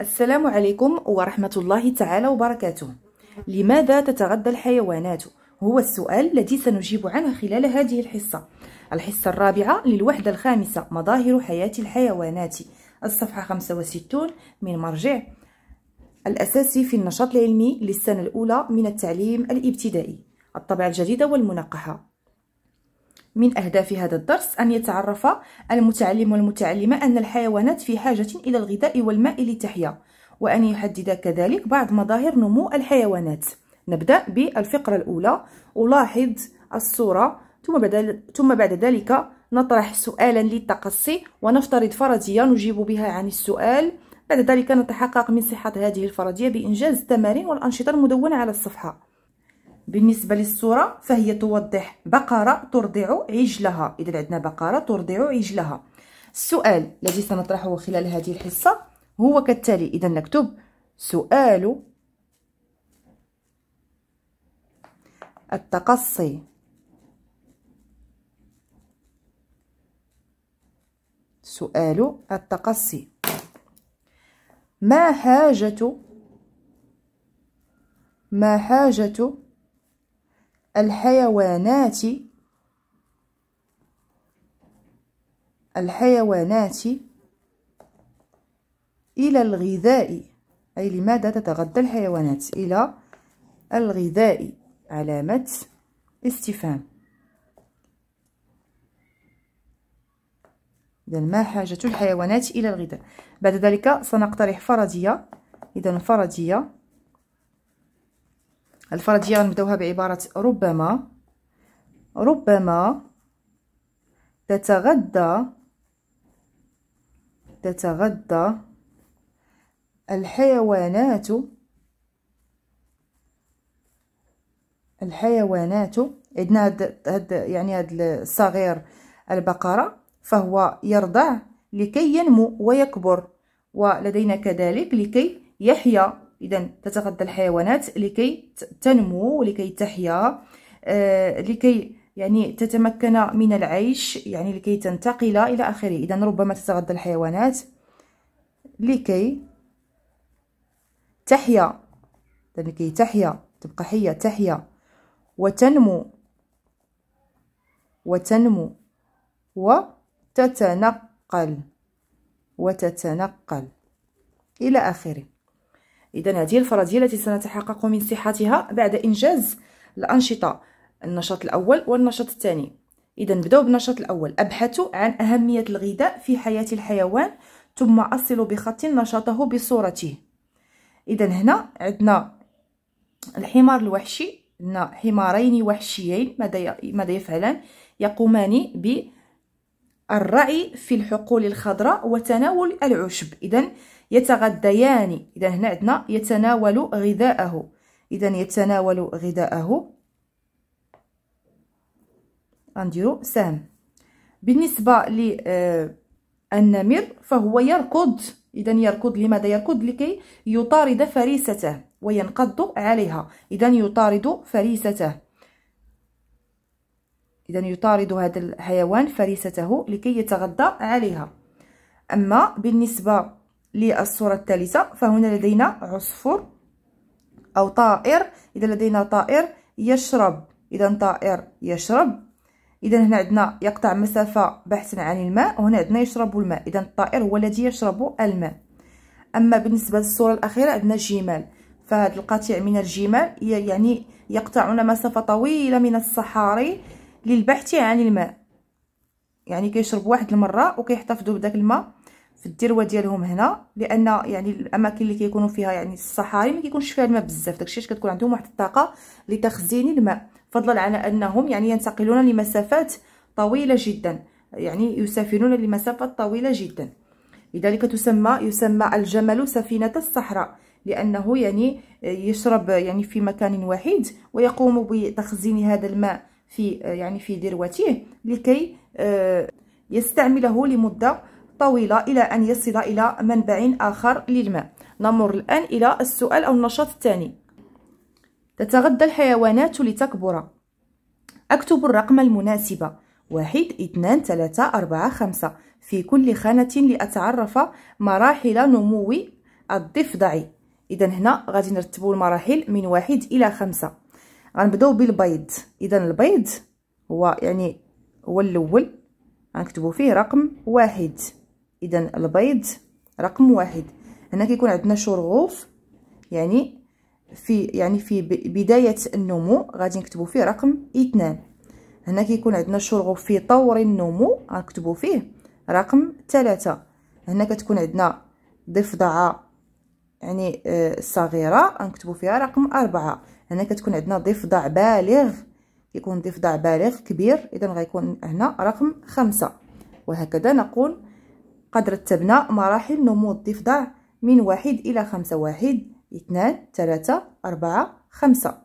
السلام عليكم ورحمة الله تعالى وبركاته لماذا تتغذى الحيوانات؟ هو السؤال الذي سنجيب عنه خلال هذه الحصة الحصة الرابعة للوحدة الخامسة مظاهر حياة الحيوانات الصفحة 65 من مرجع الأساسي في النشاط العلمي للسنة الأولى من التعليم الابتدائي الطبعة الجديدة والمنقحة من أهداف هذا الدرس أن يتعرف المتعلم والمتعلمة أن الحيوانات في حاجة إلى الغذاء والماء لتحيا وأن يحدد كذلك بعض مظاهر نمو الحيوانات نبدأ بالفقرة الأولى ألاحظ الصورة ثم بعد, ثم بعد ذلك نطرح سؤالا للتقصي ونفترض فرضية نجيب بها عن السؤال بعد ذلك نتحقق من صحة هذه الفرضية بإنجاز التمارين والأنشطة المدونة على الصفحة بالنسبه للصوره فهي توضح بقره ترضع عجلها اذا عندنا بقره ترضع عجلها السؤال الذي سنطرحه خلال هذه الحصه هو كالتالي اذا نكتب سؤال التقصي سؤال التقصي ما حاجة ما حاجة الحيوانات الحيوانات إلى الغذاء أي لماذا تتغذى الحيوانات إلى الغذاء علامة استفهام إذا ما حاجة الحيوانات إلى الغذاء بعد ذلك سنقترح فرضية إذا فرضية الفرضية غنبداوها بعبارة ربما ربما تتغدى تتغدى الحيوانات الحيوانات عندنا هاد, هاد يعني هاد الصغير البقرة فهو يرضع لكي ينمو ويكبر ولدينا كذلك لكي يحيا اذا تتغذى الحيوانات لكي تنمو ولكي تحيا آه، لكي يعني تتمكن من العيش يعني لكي تنتقل الى اخره اذا ربما تتغذى الحيوانات لكي تحيا لكي تحيا تبقى حيه تحيا وتنمو وتنمو وتتنقل وتتنقل إلى آخره اذا هذه الفرضيه التي سنتحقق من صحتها بعد انجاز الانشطه النشاط الاول والنشاط الثاني اذا نبداو بالنشاط الاول ابحث عن اهميه الغذاء في حياه الحيوان ثم اصل بخط نشاطه بصورته اذا هنا عندنا الحمار الوحشي عندنا حمارين وحشيين ماذا يفعلان يقومان ب الرعي في الحقول الخضراء وتناول العشب اذا يتغديان إذا هنا عندنا يتناول غذاءه إذا يتناول غذاءه غنديرو سهم بالنسبة ل آه، النمر فهو يركض إذا يركض لماذا يركض لكي يطارد فريسته وينقض عليها إذا يطارد فريسته إذا يطارد هذا الحيوان فريسته لكي يتغذى عليها أما بالنسبة للصورة الثالثة فهنا لدينا عصفور أو طائر إذا لدينا طائر يشرب إذا طائر يشرب إذا هنا عندنا يقطع مسافة بحثا عن الماء وهنا عندنا يشرب الماء إذا الطائر هو الذي يشرب الماء أما بالنسبة للصورة الأخيرة عندنا الجمال فهذا القطيع من الجمال يعني يقطعون مسافة طويلة من الصحاري للبحث عن الماء يعني كيشربوا واحد المرة وكيحتفظوا بداك الماء في الدروه ديالهم هنا لان يعني الاماكن اللي كيكونوا فيها يعني الصحاري ما كيكونش فيها الماء بزاف داكشي علاش كتكون عندهم واحد الطاقه لتخزين الماء فضلا على انهم يعني ينتقلون لمسافات طويله جدا يعني يسافرون لمسافات طويله جدا لذلك تسمى يسمى الجمل سفينه الصحراء لانه يعني يشرب يعني في مكان واحد ويقوم بتخزين هذا الماء في يعني في ذروته لكي آه، يستعمله لمده طويلة إلى أن يصل إلى منبع آخر للماء نمر الآن إلى السؤال أو النشاط الثاني تتغذى الحيوانات لتكبر أكتب الرقم المناسب واحد اثنان ثلاثة أربعة خمسة في كل خانة لأتعرف مراحل نمو الضفدع إذا هنا غادي نرتبوا المراحل من واحد إلى خمسة غنبداو بالبيض إذا البيض هو يعني هو الأول غنكتبو فيه رقم واحد اذا البيض رقم واحد هنا كيكون عندنا شرغوف يعني في يعني في بدايه النمو غادي نكتبوا فيه رقم اثنان هنا كيكون عندنا شرغوف في طور النمو غنكتبوا فيه رقم ثلاثة هنا كتكون عندنا ضفدعه يعني آه، صغيره غنكتبوا فيها رقم أربعة هنا كتكون عندنا ضفدع بالغ يكون ضفدع بالغ كبير اذا غيكون هنا رقم خمسة وهكذا نقول قد رتبنا مراحل نمو الضفدع من واحد إلى خمسة واحد اثنان ثلاثة أربعة خمسة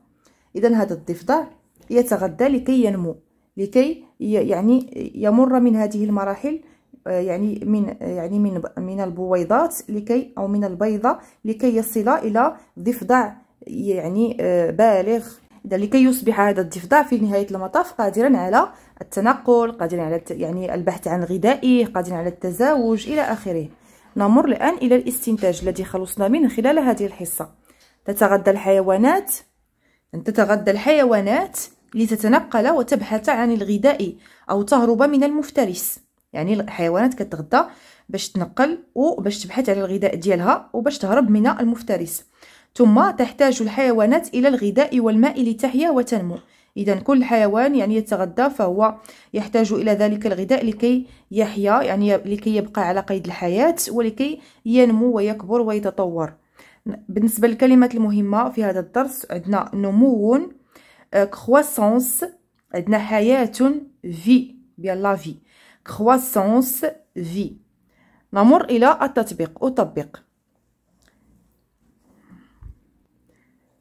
إذا هذا الضفدع يتغذى لكي ينمو لكي يعني يمر من هذه المراحل آه، يعني من آه، يعني من من البويضات لكي او من البيضه لكي يصل الى ضفدع يعني آه، بالغ اذا لكي يصبح هذا الضفدع في نهايه المطاف قادرا على التنقل قادرا على يعني البحث عن غذائه قادرا على التزاوج الى اخره نمر الان الى الاستنتاج الذي خلصنا منه خلال هذه الحصه تتغذى الحيوانات أن تتغذى الحيوانات لتتنقل وتبحث عن الغذاء أو تهرب من المفترس يعني الحيوانات كتغذى باش تنقل وباش تبحث على الغذاء ديالها وباش تهرب من المفترس ثم تحتاج الحيوانات إلى الغذاء والماء لتحيا وتنمو إذا كل حيوان يعني يتغذى فهو يحتاج إلى ذلك الغذاء لكي يحيا يعني لكي يبقى على قيد الحياة ولكي ينمو ويكبر ويتطور بالنسبة للكلمات المهمة في هذا الدرس عندنا نمو كرواسونس آه، عندنا حياة في ديال لا في كرواسونس في نمر إلى التطبيق أطبق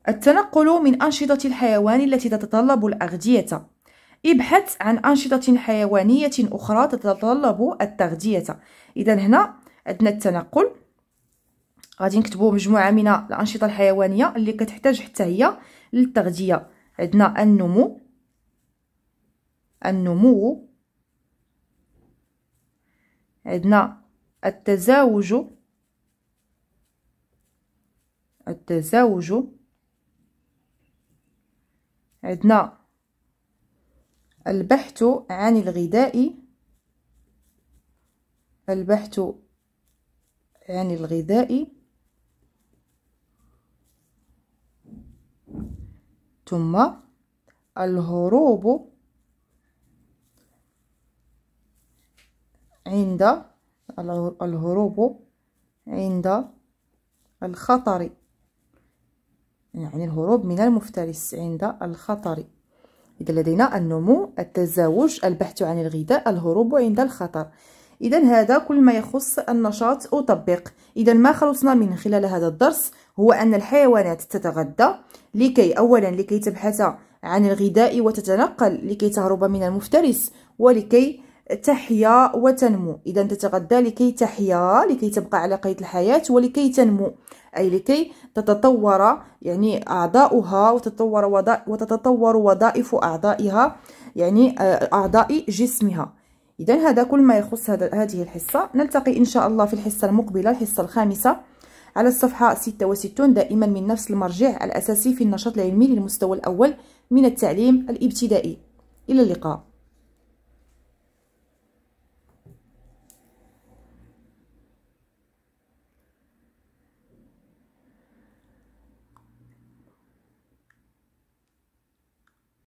التنقل من أنشطة الحيوان التي تتطلب الأغذية ابحث عن أنشطة حيوانية أخرى تتطلب التغذية إذا هنا عندنا التنقل غادي نكتبو مجموعة من الأنشطة الحيوانية اللي كتحتاج حتى هي للتغذية عندنا النمو النمو عندنا التزاوج التزاوج عندنا البحث عن الغذاء البحث عن الغذاء ثم الهروب عند الهروب عند الخطر يعني الهروب من المفترس عند الخطر إذا لدينا النمو التزاوج البحث عن الغذاء الهروب عند الخطر إذا هذا كل ما يخص النشاط أطبق إذا ما خلصنا من خلال هذا الدرس هو أن الحيوانات تتغذى لكي أولا لكي تبحث عن الغذاء وتتنقل لكي تهرب من المفترس ولكي تحيا وتنمو إذا تتغذى لكي تحيا لكي تبقى على قيد الحياة ولكي تنمو أي لكي تتطور يعني أعضاؤها وتتطور وتتطور وظائف أعضائها يعني آه، أعضاء جسمها إذا هذا كل ما يخص هذه الحصة نلتقي إن شاء الله في الحصة المقبلة الحصة الخامسة على الصفحة 66 دائما من نفس المرجع الأساسي في النشاط العلمي للمستوى الأول من التعليم الابتدائي إلى اللقاء